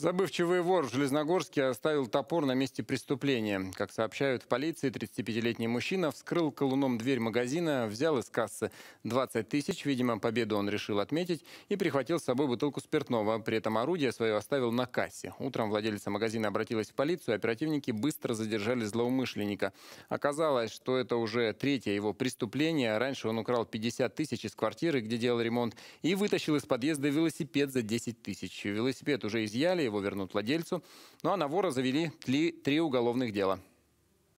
Забывчивый вор в Железногорске оставил топор на месте преступления. Как сообщают в полиции, 35-летний мужчина вскрыл колуном дверь магазина, взял из кассы 20 тысяч, видимо, победу он решил отметить, и прихватил с собой бутылку спиртного. При этом орудие свое оставил на кассе. Утром владелица магазина обратилась в полицию, оперативники быстро задержали злоумышленника. Оказалось, что это уже третье его преступление. Раньше он украл 50 тысяч из квартиры, где делал ремонт, и вытащил из подъезда велосипед за 10 тысяч. Велосипед уже изъяли, его вернут владельцу. Ну а на вора завели три, три уголовных дела.